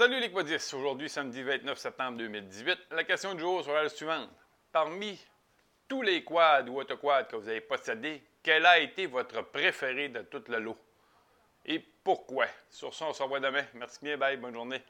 Salut les quadistes! Aujourd'hui, samedi 29 septembre 2018, la question du jour sera la suivante. Parmi tous les quads ou autoquads que vous avez possédés, quel a été votre préféré de tout le lot? Et pourquoi? Sur ce, on se revoit demain. Merci bien, bye, bonne journée.